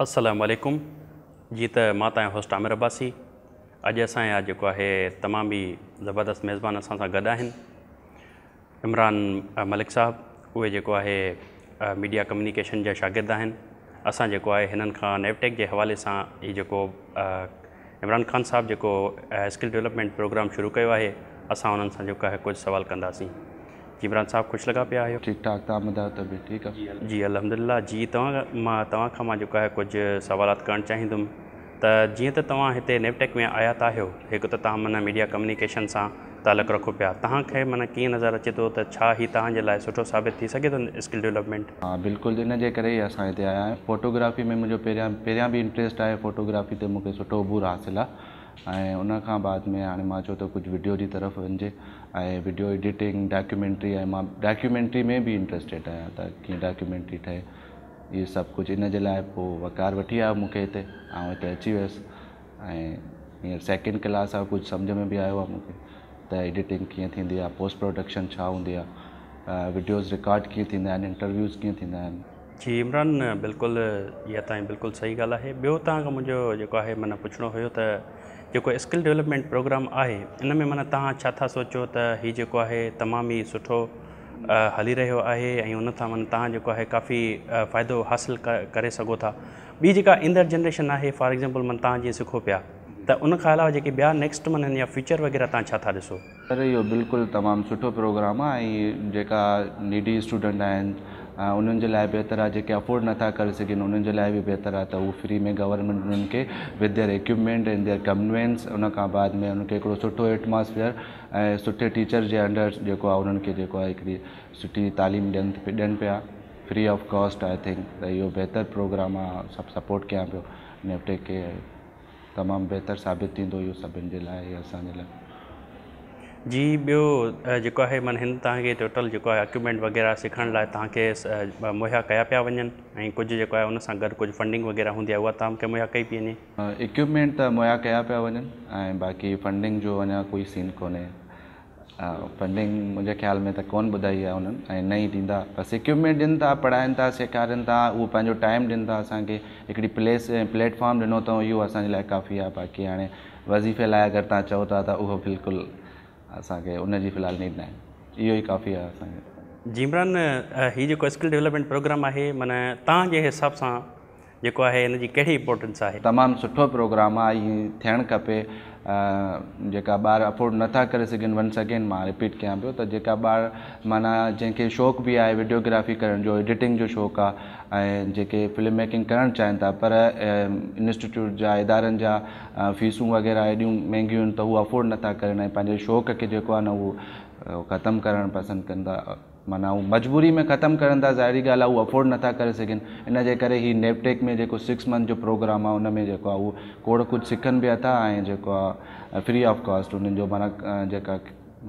असलामकुम जीअं त मां तव्हांजो होस्ट आमिर अब्बासी अॼु असांजा जेको आहे तमामु ई ज़बरदस्त मेज़बान असां सां गॾु आहिनि इमरान मलिक साहबु उहे जेको आहे मीडिआ कम्युनिकेशन जा शागिर्द आहिनि असां जेको आहे हिननि खां नेबटेक जे हवाले सां जेको इमरान ख़ान साहिबु जेको स्किल डेवलपमेंट प्रोग्राम शुरू कयो आहे असां हुननि सां जेको आहे कुझु इमरान साहब खुश लगा पिया आयो ठीक ठाक तव्हां ॿुधायो जी अहमदुल्ला जी तव्हां मां तव्हां खां मां जो आहे कुछ सवालात करणु चाहींदुमि त जीअं त तव्हां हिते नेट्टेक में आया त आहियो हिकु त तव्हां माना मीडिया कम्युनिकेशन सां तालक रखो पिया तव्हांखे माना कीअं नज़र अचे थो त छा तव्हांजे लाइ सुठो साबित थी सघे थो स्किल डेवलपमेंट हा बिल्कुलु इनजे करे ई असां हिते आया आहियूं फोटोग्राफी में मुंहिंजो पहिरियां पहिरियां बि इंट्रेस्ट आहे फोटोग्राफी ते मूंखे सुठो उबूर हासिलु आहे ऐं उन खां बाद में हाणे मां चयो त कुझु वीडियो जी तरफ़ वञिजे ऐं विडियो एडिटिंग डॉक्यूमेंट्री ऐं मां डाक्यूमेंट्री में बि इंट्रस्टेड आहियां त कीअं डाक्यूमेंट्री ठहे इहे सभु कुझु इन जे लाइ पोइ वकारु वठी आयो मूंखे हिते ऐं हिते अची वियुसि ऐं हीअं सैकेंड क्लास आहे कुझु सम्झ में बि आयो आहे मूंखे त एडिटिंग कीअं थींदी आहे पोस्ट प्रोडक्शन छा हूंदी आहे विडियोस रिकॉड कीअं थींदा जी इमरान बिल्कुलु इहा तव्हांजी बिल्कुलु सही ॻाल्हि आहे ॿियो तव्हां खां मुंहिंजो जेको आहे माना पुछिणो हुयो त जेको स्किल डेवलपमेंट प्रोग्राम आहे इन में माना तव्हां छा था सोचियो त हीउ जेको आहे तमामु ई सुठो हली रहियो आहे ऐं उन सां माना तव्हां जेको आहे काफ़ी फ़ाइदो हासिलु करे सघो था ॿी जेका ईंदड़ जनरेशन आहे फॉर एग्ज़ाम्पल माना तव्हां जीअं सिखो पिया त अलावा जेके ॿिया नेक्स्ट माना या फ्यूचर वग़ैरह तव्हां छा था ॾिसो अरे इहो बिल्कुलु तमामु सुठो प्रोग्राम आहे ऐं नीडी स्टूडेंट आहिनि उन्हनि जे लाइ बहितर आहे जेके अफोर्ड नथा करे सघनि उन्हनि जे लाइ बि बहितर आहे त फ्री में गवर्नमेंट उन्हनि खे with their equipment and their conveyance उन खां बाद में उनखे हिकिड़ो सुठो एटमॉस्फेयर ऐं सुठे टीचर जे अंडर जेको आहे उन्हनि खे जेको आहे हिकिड़ी सुठी तालीम ॾियनि ॾियनि पिया free of cost I think त इहो बेहतर प्रोग्राम आहे सभु सपोर्ट कयां पियो नेफ्टेक खे तमामु बहितर साबित थींदो इहो सभिनि जे लाइ असांजे लाइ जी ॿियो जेको आहे माना हिन तव्हांखे टोटल जेको आहे इक्वीप्मेंट वग़ैरह सिखण लाइ तव्हांखे मुहैया कया पिया वञनि ऐं कुझु जेको आहे हुन सां गॾु कुझु फंडिंग वग़ैरह हूंदी आहे उहा तव्हांखे मुहैया कई पई वञे इक्विपमेंट त मुहैया कया पिया वञनि ऐं बाक़ी फंडिंग जो अञा कोई सीन कोन्हे फंडिंग मुंहिंजे ख़्याल में त कोन्ह ॿुधाई आहे उन्हनि ऐं नई ॾींदा बसि इक्विपमेंट ॾियनि था पढ़ाइनि था सेखारीनि था उहो पंहिंजो टाइम ॾियनि था असांखे हिकिड़ी प्लेस ऐं प्लेटफॉर्म ॾिनो अथऊं इहो असांजे लाइ काफ़ी आहे बाक़ी हाणे वज़ीफ़े लाइ अगरि तव्हां चओ था त उहो बिल्कुलु असांखे उनजी फ़िलहालु नीड न आहे इहो ई काफ़ी आहे असांखे जीमरान हीउ जेको स्किल डेवलपमेंट प्रोग्राम आहे माना तव्हांजे हिसाब सां जेको आहे हिनजी कहिड़ी इंपोर्टेंस आहे तमामु सुठो प्रोग्राम आहे इहा थियणु खपे जेका ॿार अफ़ोर्ड नथा करे सघनि वन सैकेंड मां रिपीट कयां पियो त जेका ॿार माना जंहिंखे शौक़ु बि आहे वीडियोग्राफी करण जो एडिटिंग जो शौंक़ु आहे ऐं जेके फिल्म मेकिंग करणु चाहिनि था पर इंस्टिट्यूट जा इदारनि जा फीसूं वग़ैरह एॾियूं महांगियूं आहिनि त अफोर्ड नथा करणु ऐं पंहिंजे शौक़ु खे जेको आहे न ख़तमु करणु पसंदि कंदा माना हू मजबूरी में ख़तमु करनि था ज़ाहिरी ॻाल्हि आहे उहो अफोर्ड नथा करे सघनि इन जे करे ही नेपटेक में जेको सिक्स मंथ जो प्रोग्राम आहे उन में जेको आहे उहो कोड़ कुझु सिखनि पिया था ऐं जेको आहे फ्री ऑफ कॉस्ट उन्हनि जो माना जेका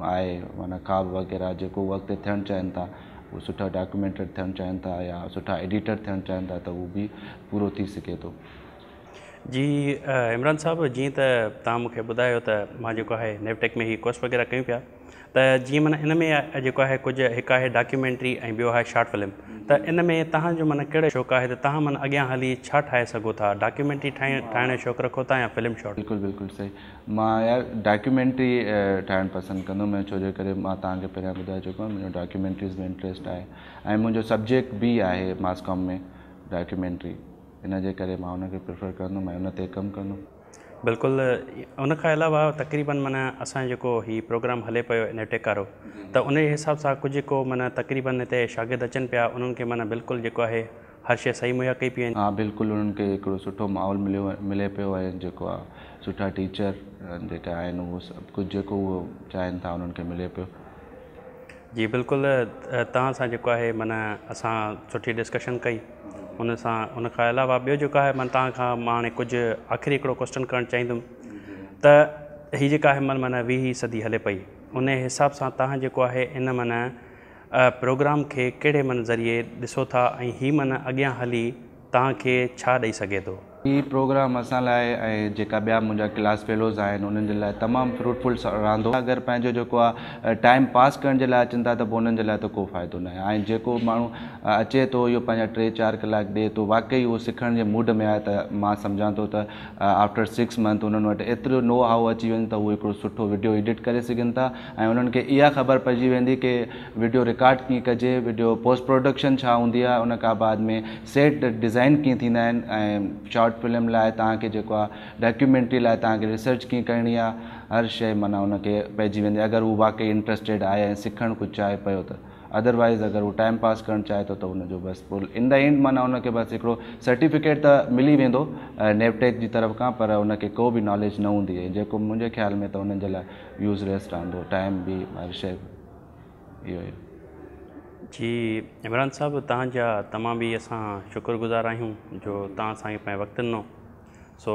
आहे माना खाब वग़ैरह जेको उहो अॻिते थियणु चाहिनि था उहे सुठा डॉक्यूमेंटर थियणु चाहिनि था या सुठा एडिटर थियणु चाहिनि था त उहो बि पूरो थी सघे थो जी इमरान साहब जीअं त तव्हां मूंखे ॿुधायो त मां जेको आहे नेटटेक में हीअ कोर्स वग़ैरह कयूं पिया त जीअं माना इन में जेको आहे कुझु हिकु आहे डॉक्यूमेंट्री ऐं ॿियो आहे शॉट फिल्म त इन में तव्हांजो माना कहिड़ो शौंक़ु आहे त तव्हां माना अॻियां हली छा ठाहे सघो था डॉक्यूमेंट्री ठाहे ठाहिण जो शौंक़ु रखो था या फिल्म शॉट बिल्कुलु बिल्कुलु सही मां डॉक्यूमेंट्री ठाहिणु पसंदि कंदुमि छो जे करे मां तव्हांखे पहिरियां ॿुधाए चुको आहियां मुंहिंजो डॉक्यूमेंट्रीज़ में इंट्रेस्ट आहे ऐं मुंहिंजो सब्जेक्ट बि आहे मासकॉम में डॉक्यूमेंट्री इन जे करे मां उनखे प्रिफर कंदुमि ऐं उन ते कमु कंदुमि बिल्कुलु उन खां अलावा तक़रीबन माना असांजो जेको हीउ प्रोग्राम हले पियो इन नेटेकारो त उन जे हिसाब सां कुझु जेको माना तक़रीबनि हिते शागिर्द अचनि पिया उन्हनि खे माना बिल्कुलु जेको आहे हर शइ सही मुहैया कई पई हा बिल्कुलु उन्हनि खे हिकिड़ो सुठो माहौल मिलियो मिले पियो आहे जेको आहे सुठा टीचर जेका आहिनि उहो सभु कुझु जेको उहो चाहिनि था उन्हनि खे मिले पियो जी बिल्कुलु तव्हां सां जेको आहे माना असां सुठी डिस्कशन कई हुन सां उनखां अलावा ॿियो जेको आहे माना तव्हांखां मां हाणे कुझु आख़िरी हिकिड़ो क्वेश्चन करणु चाहींदुमि त हीअ जेका आहे मन माना वीह सदी हले पई उन हिसाब सां तव्हां जेको आहे इन माना प्रोग्राम खे कहिड़े मन ज़रिए ॾिसो था ऐं इहा माना अॻियां हली तव्हांखे छा ॾेई सघे थो हीअ प्रोग्राम असां लाइ ऐं जेका ॿिया मुंहिंजा क्लास फेलोज़ आहिनि उन्हनि जे लाइ तमामु फ्रूटफुल रहंदो अगरि पंहिंजो जेको आहे टाइम पास करण जे लाइ अचनि था त पोइ उन्हनि जे लाइ त को फ़ाइदो न आहे ऐं जेको माण्हू अचे थो इहो पंहिंजा टे चारि कलाक ॾिए थो वाकई उहो सिखण जे मूड में आहे त मां सम्झा थो त आफ्टर सिक्स मंथ उन्हनि वटि एतिरो नो हाउ अची वञे त उहो हिकिड़ो सुठो वीडियो एडिट करे सघनि था ऐं उन्हनि खे इहा ख़बर पइजी वेंदी की वीडियो रिकॉड कीअं कजे वीडियो पोस्ट प्रोडक्शन छा हूंदी आहे उन खां बाद में सेट डिज़ाइन कीअं थींदा आहिनि फिल्म लाइ तव्हांखे जेको आहे डॉक्यूमेंट्री लाइ तव्हांखे रिसर्च कीअं करणी आहे हर शइ माना हुनखे पइजी वेंदी अगरि हू वाकई इंट्रस्टेड आहे ऐं सिखणु कुझु चाहे पियो त अदरवाइज़ अगरि हू टाइम पास करणु चाहे थो त हुनजो बसि इन द एंड माना हुनखे बसि हिकिड़ो सर्टिफिकेट त मिली वेंदो नेपटेक जी तरफ़ खां पर हुनखे को बि नॉलेज न हूंदी आहे जेको मुंहिंजे ख़्याल में त हुनजे लाइ यूज़लेस रहंदो टाइम बि हर शइ इहो ई जी इमरान साहबु तव्हांजा तमामु ई असां शुक्रगुज़ार आहियूं जो तव्हां सां ई पंहिंजो वक़्तु ॾिनो सो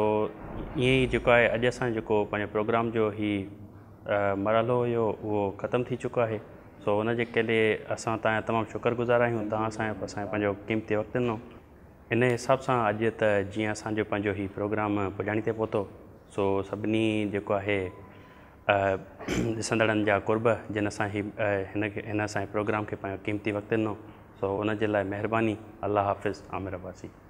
ईअं ई जेको आहे अॼु असांजो जेको प्रोग्राम जो हीउ मरहलो हुयो उहो ख़तमु थी चुको आहे सो हुनजे करे असां तव्हांजा तमामु शुक्रगुज़ार आहियूं तव्हां सां पंहिंजो क़ीमती वक़्तु ॾिनो इन हिसाब सां अॼु त जीअं असांजो पंहिंजो प्रोग्राम पुॼाणी ते पहुतो सो सभिनी जेको आहे ॾिसंदड़नि जा कुर्ब जिन सां ही हिन प्रोग्राम खे पंहिंजो क़ीमती वक़्तु ॾिनो सो हुनजे लाइ महिरबानी अलाह हाफ़िज़ आमिर अबासी